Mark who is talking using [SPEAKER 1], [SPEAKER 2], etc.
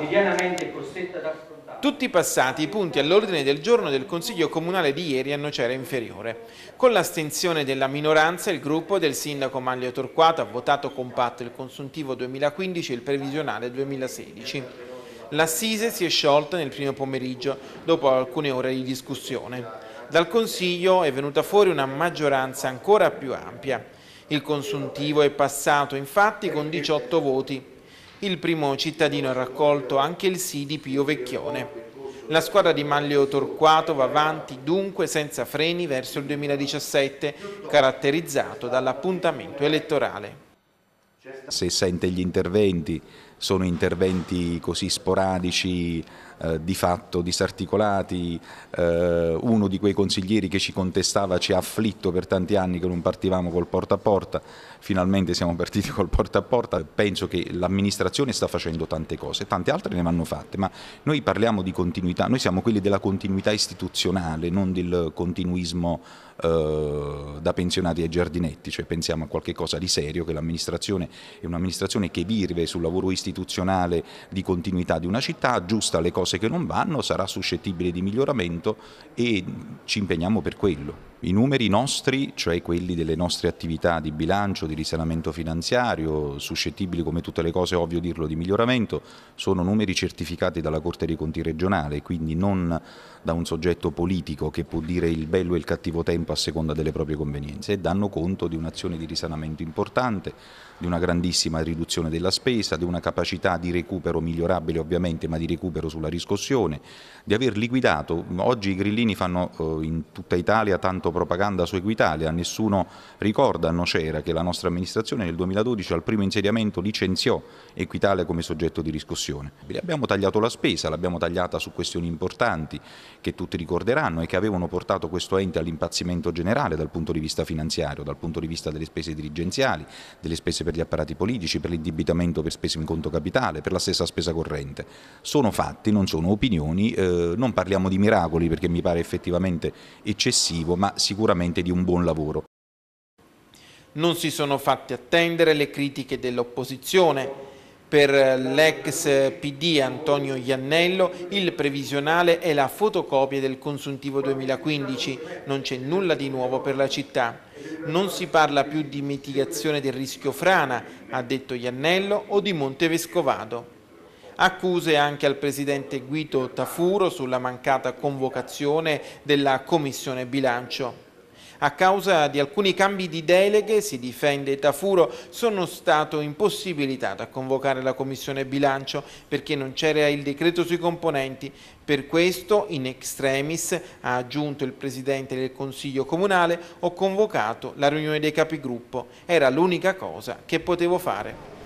[SPEAKER 1] quotidianamente costretta ad affrontare. Tutti passati i punti all'ordine del giorno del Consiglio Comunale di ieri a Nocera Inferiore. Con l'astensione della minoranza, il gruppo del sindaco Maglio Torquato ha votato compatto il consuntivo 2015 e il previsionale 2016. L'assise si è sciolta nel primo pomeriggio, dopo alcune ore di discussione. Dal Consiglio è venuta fuori una maggioranza ancora più ampia. Il consuntivo è passato infatti con 18 voti, il primo cittadino ha raccolto anche il sì di Pio Vecchione. La squadra di Manlio Torquato va avanti dunque senza freni verso il 2017, caratterizzato dall'appuntamento elettorale.
[SPEAKER 2] Se sente gli interventi sono interventi così sporadici, eh, di fatto disarticolati, eh, uno di quei consiglieri che ci contestava ci ha afflitto per tanti anni che non partivamo col porta a porta, finalmente siamo partiti col porta a porta, penso che l'amministrazione sta facendo tante cose, tante altre ne vanno fatte, ma noi parliamo di continuità, noi siamo quelli della continuità istituzionale, non del continuismo eh, da pensionati ai giardinetti, cioè pensiamo a qualche cosa di serio che l'amministrazione è un'amministrazione che vive sul lavoro istituzionale istituzionale di continuità di una città, aggiusta le cose che non vanno, sarà suscettibile di miglioramento e ci impegniamo per quello. I numeri nostri, cioè quelli delle nostre attività di bilancio, di risanamento finanziario, suscettibili come tutte le cose, ovvio dirlo, di miglioramento, sono numeri certificati dalla Corte dei Conti regionale, quindi non da un soggetto politico che può dire il bello e il cattivo tempo a seconda delle proprie convenienze e danno conto di un'azione di risanamento importante, di una grandissima riduzione della spesa, di una capacità di recupero migliorabile ovviamente, ma di recupero sulla riscossione, di aver liquidato, oggi i grillini fanno eh, in tutta Italia tanto propaganda su Equitalia, nessuno ricorda a Nocera che la nostra amministrazione nel 2012 al primo insediamento licenziò Equitalia come soggetto di riscossione. Abbiamo tagliato la spesa, l'abbiamo tagliata su questioni importanti che tutti ricorderanno e che avevano portato questo ente all'impazzimento generale dal punto di vista finanziario, dal punto di vista delle spese dirigenziali, delle spese per gli apparati politici, per l'indebitamento per spese in conto capitale, per la stessa spesa corrente. Sono fatti, non sono opinioni, eh, non parliamo di miracoli perché mi pare effettivamente eccessivo, ma sicuramente di un buon lavoro.
[SPEAKER 1] Non si sono fatte attendere le critiche dell'opposizione. Per l'ex PD Antonio Iannello il previsionale è la fotocopia del consuntivo 2015, non c'è nulla di nuovo per la città. Non si parla più di mitigazione del rischio frana, ha detto Iannello, o di Montevescovado. Accuse anche al presidente Guido Tafuro sulla mancata convocazione della Commissione Bilancio. A causa di alcuni cambi di deleghe, si difende Tafuro, sono stato impossibilitato a convocare la Commissione Bilancio perché non c'era il decreto sui componenti. Per questo, in extremis, ha aggiunto il Presidente del Consiglio Comunale, ho convocato la riunione dei capigruppo. Era l'unica cosa che potevo fare.